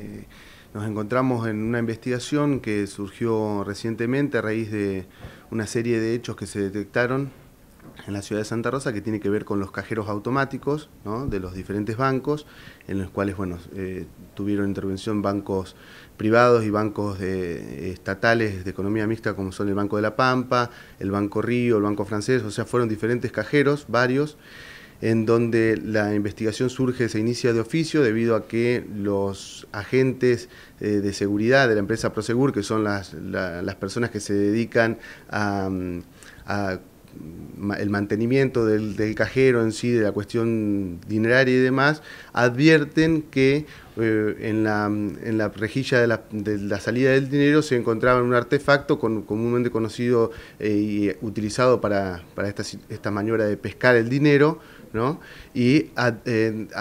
Eh, nos encontramos en una investigación que surgió recientemente a raíz de una serie de hechos que se detectaron en la ciudad de Santa Rosa que tiene que ver con los cajeros automáticos de los diferentes bancos, en los cuales bueno, eh, tuvieron intervención bancos privados y bancos estatales de economía mixta como son el Banco de la Pampa, el Banco Río, el Banco Francés, o sea, fueron diferentes cajeros, varios en donde la investigación surge, se inicia de oficio debido a que los agentes eh, de seguridad de la empresa Prosegur, que son las, personas que se dedican a, mm, el mantenimiento del, del, cajero en sí, de la cuestión dineraria y demás, advierten que eh, en, la, rejilla de la, salida del dinero se encontraba un artefacto comúnmente conocido eh, y utilizado para, para esta, maniobra de pescar el dinero, ¿no? Y a,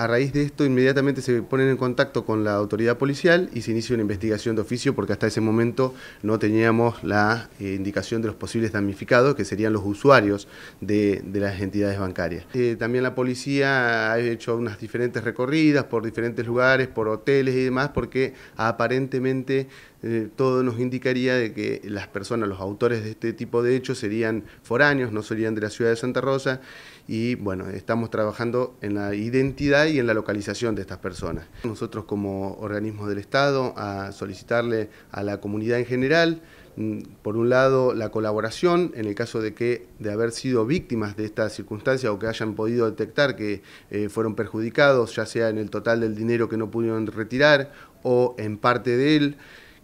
raíz de esto inmediatamente se ponen en contacto con la autoridad policial y se inicia una investigación de oficio porque hasta ese momento no teníamos la eh, indicación de los posibles damnificados que serían los usuarios de, las entidades bancarias. también la policía ha hecho unas diferentes recorridas por diferentes lugares, por hoteles y demás, porque aparentemente eh, todo nos indicaría de que las personas, los autores de este tipo de hechos serían foráneos, no serían de la ciudad de Santa Rosa, y bueno, estamos trabajando en la identidad y en la localización de estas personas. Nosotros como organismo del Estado a solicitarle a la comunidad en general, Mm, por un lado, la colaboración, en el caso de que de haber sido víctimas de esta circunstancia o que hayan podido detectar que eh, fueron perjudicados, ya sea en el total del dinero que no pudieron retirar o en parte de él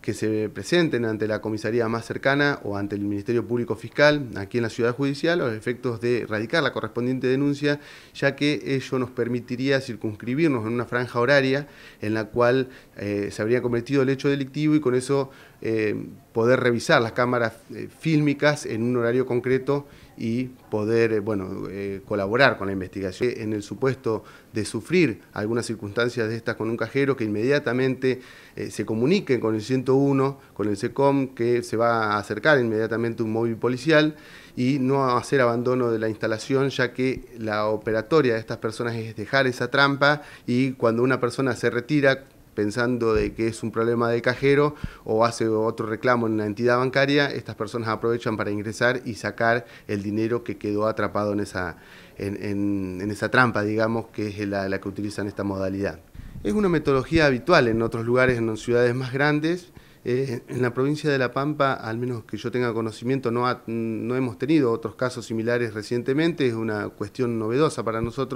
que se presenten ante la comisaría más cercana o ante el Ministerio Público Fiscal aquí en la ciudad judicial a los efectos de erradicar la correspondiente denuncia, ya que ello nos permitiría circunscribirnos en una franja horaria en la cual eh, se habría cometido el hecho delictivo y con eso eh, poder revisar las cámaras eh, fílmicas en un horario concreto y poder bueno, colaborar con la investigación. En el supuesto de sufrir algunas circunstancias de estas con un cajero, que inmediatamente se comuniquen con el 101 uno con el SECOM que se va a acercar inmediatamente un móvil policial y no hacer abandono de la instalación ya que la operatoria de estas personas es dejar esa trampa y cuando una persona se retira pensando de que es un problema de cajero o hace otro reclamo en una entidad bancaria, estas personas aprovechan para ingresar y sacar el dinero que quedó atrapado en esa, en, esa trampa, digamos, que es la que utilizan esta modalidad. Es una metodología habitual en otros lugares, en ciudades más grandes, eh, en la provincia de La Pampa, al menos que yo tenga conocimiento, no, no hemos tenido otros casos similares recientemente, es una cuestión novedosa para nosotros.